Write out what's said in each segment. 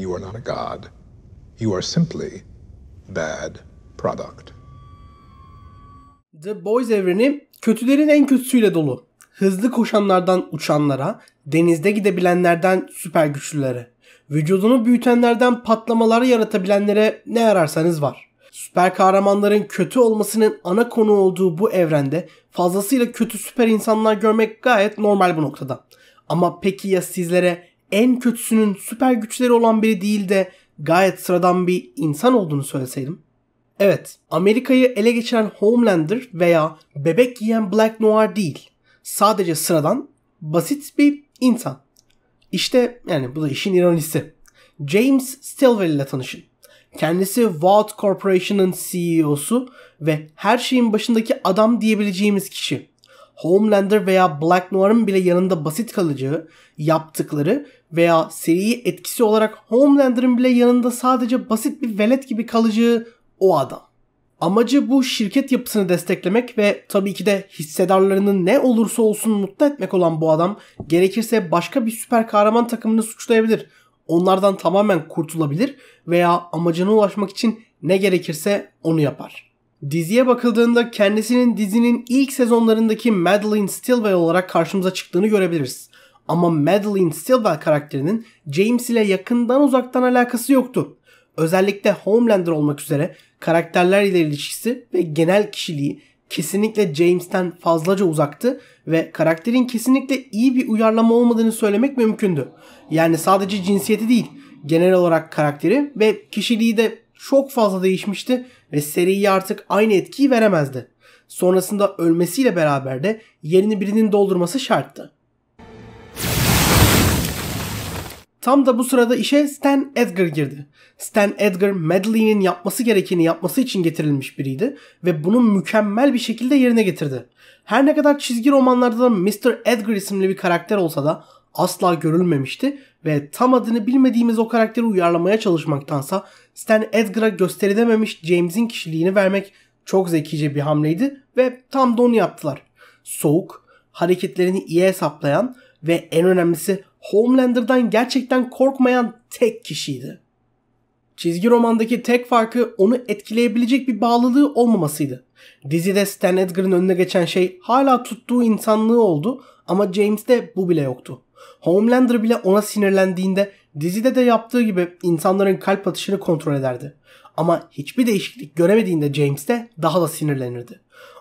You are not a god. You are simply bad product. The Boys evreni kötülerin en kötüsüyle dolu. Hızlı koşanlardan uçanlara, denizde gidebilenlerden süper güçlülere, vücudunu büyütenlerden patlamaları yaratabilenlere ne ararsanız var. Süper kahramanların kötü olmasının ana konu olduğu bu evrende fazlasıyla kötü süper insanlar görmek gayet normal bu noktada. Ama peki ya sizlere en kötüsünün süper güçleri olan biri değil de gayet sıradan bir insan olduğunu söyleseydim? Evet, Amerika'yı ele geçiren Homelander veya bebek yiyen Black Noir değil. Sadece sıradan, basit bir insan. İşte yani bu da işin ironisi. James Stilwell ile tanışın. Kendisi Vault Corporation'ın CEO'su ve her şeyin başındaki adam diyebileceğimiz kişi. Homelander veya Black Noir'ın bile yanında basit kalacağı yaptıkları veya seriyi etkisi olarak Homelander'ın bile yanında sadece basit bir velet gibi kalacağı o adam. Amacı bu şirket yapısını desteklemek ve tabii ki de hissedarlarını ne olursa olsun mutlu etmek olan bu adam gerekirse başka bir süper kahraman takımını suçlayabilir. Onlardan tamamen kurtulabilir veya amacına ulaşmak için ne gerekirse onu yapar. Diziye bakıldığında kendisinin dizinin ilk sezonlarındaki Madeline Stilwell olarak karşımıza çıktığını görebiliriz. Ama Madeline Stilwell karakterinin James ile yakından uzaktan alakası yoktu. Özellikle Homelander olmak üzere karakterler ile ilişkisi ve genel kişiliği kesinlikle James'ten fazlaca uzaktı ve karakterin kesinlikle iyi bir uyarlama olmadığını söylemek mümkündü. Yani sadece cinsiyeti değil, genel olarak karakteri ve kişiliği de çok fazla değişmişti ve seriye artık aynı etkiyi veremezdi. Sonrasında ölmesiyle beraber de yerini birinin doldurması şarttı. Tam da bu sırada işe Stan Edgar girdi. Stan Edgar Madeline'in yapması gerekeni yapması için getirilmiş biriydi ve bunu mükemmel bir şekilde yerine getirdi. Her ne kadar çizgi romanlarda da Mr. Edgar isimli bir karakter olsa da asla görülmemişti ve tam adını bilmediğimiz o karakteri uyarlamaya çalışmaktansa Stan Edgar'a gösterilememiş James'in kişiliğini vermek çok zekice bir hamleydi ve tam da onu yaptılar. Soğuk, hareketlerini iyi hesaplayan ve en önemlisi Homelander'dan gerçekten korkmayan tek kişiydi. Çizgi romandaki tek farkı onu etkileyebilecek bir bağlılığı olmamasıydı. Dizide Stan Edgar'ın önüne geçen şey hala tuttuğu insanlığı oldu ama James'te bu bile yoktu. Homelander bile ona sinirlendiğinde dizide de yaptığı gibi insanların kalp atışını kontrol ederdi. Ama hiçbir değişiklik göremediğinde James de daha da sinirlenirdi.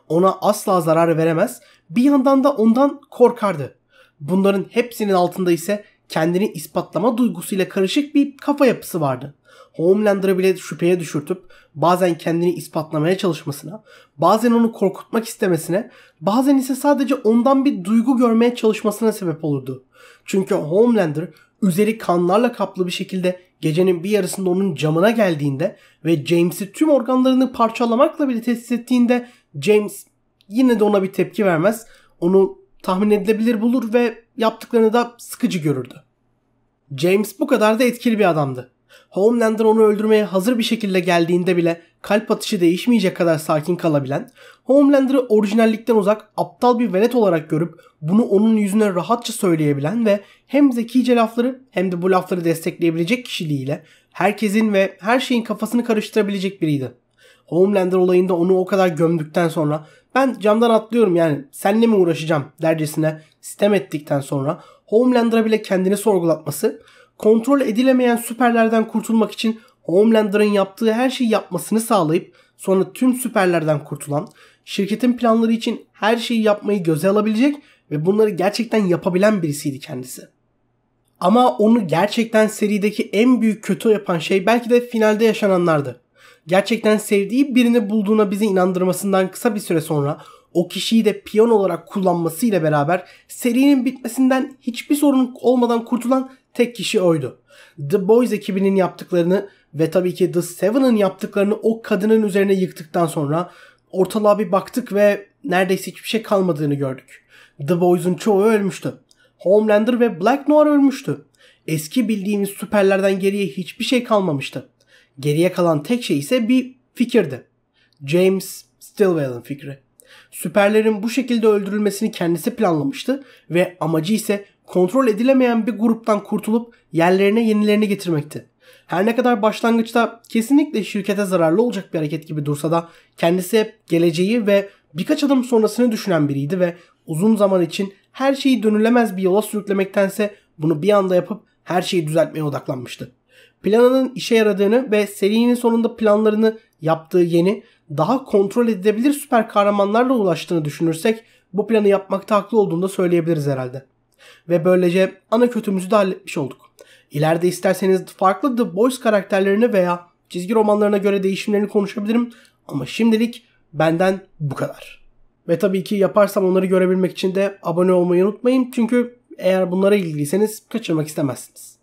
Ona asla zarar veremez, bir yandan da ondan korkardı. Bunların hepsinin altında ise kendini ispatlama duygusuyla karışık bir kafa yapısı vardı. Homelander'ı bile şüpheye düşürtüp bazen kendini ispatlamaya çalışmasına, bazen onu korkutmak istemesine, bazen ise sadece ondan bir duygu görmeye çalışmasına sebep olurdu. Çünkü Homelander üzeri kanlarla kaplı bir şekilde gecenin bir yarısında onun camına geldiğinde ve James'i tüm organlarını parçalamakla bile tesis ettiğinde James yine de ona bir tepki vermez. Onu tahmin edilebilir bulur ve yaptıklarını da sıkıcı görürdü. James bu kadar da etkili bir adamdı. Homelander onu öldürmeye hazır bir şekilde geldiğinde bile kalp atışı değişmeyecek kadar sakin kalabilen, Homelander'ı orijinallikten uzak aptal bir velet olarak görüp bunu onun yüzüne rahatça söyleyebilen ve hem zekice lafları hem de bu lafları destekleyebilecek kişiliğiyle herkesin ve her şeyin kafasını karıştırabilecek biriydi. Homelander olayında onu o kadar gömdükten sonra ben camdan atlıyorum yani senle mi uğraşacağım dercesine sistem ettikten sonra Homelander'a bile kendini sorgulatması, kontrol edilemeyen süperlerden kurtulmak için Homelander'ın yaptığı her şeyi yapmasını sağlayıp sonra tüm süperlerden kurtulan, şirketin planları için her şeyi yapmayı göze alabilecek ve bunları gerçekten yapabilen birisiydi kendisi. Ama onu gerçekten serideki en büyük kötü yapan şey belki de finalde yaşananlardı gerçekten sevdiği birini bulduğuna bizi inandırmasından kısa bir süre sonra o kişiyi de piyano olarak kullanmasıyla beraber serinin bitmesinden hiçbir sorun olmadan kurtulan tek kişi oydu. The Boys ekibinin yaptıklarını ve tabii ki The Seven'ın yaptıklarını o kadının üzerine yıktıktan sonra ortalığa bir baktık ve neredeyse hiçbir şey kalmadığını gördük. The Boys'un çoğu ölmüştü. Homelander ve Black Noir ölmüştü. Eski bildiğimiz süperlerden geriye hiçbir şey kalmamıştı. Geriye kalan tek şey ise bir fikirdi. James Stilwell'ın fikri. Süperlerin bu şekilde öldürülmesini kendisi planlamıştı ve amacı ise kontrol edilemeyen bir gruptan kurtulup yerlerine yenilerini getirmekti. Her ne kadar başlangıçta kesinlikle şirkete zararlı olacak bir hareket gibi dursa da kendisi hep geleceği ve birkaç adım sonrasını düşünen biriydi ve uzun zaman için her şeyi dönülemez bir yola sürüklemektense bunu bir anda yapıp her şeyi düzeltmeye odaklanmıştı planının işe yaradığını ve serinin sonunda planlarını yaptığı yeni, daha kontrol edilebilir süper kahramanlarla ulaştığını düşünürsek bu planı yapmakta haklı olduğunu da söyleyebiliriz herhalde. Ve böylece ana kötümüzü de halletmiş olduk. İleride isterseniz farklı The Boys karakterlerini veya çizgi romanlarına göre değişimlerini konuşabilirim ama şimdilik benden bu kadar. Ve tabii ki yaparsam onları görebilmek için de abone olmayı unutmayın çünkü eğer bunlara ilgiliyseniz kaçırmak istemezsiniz.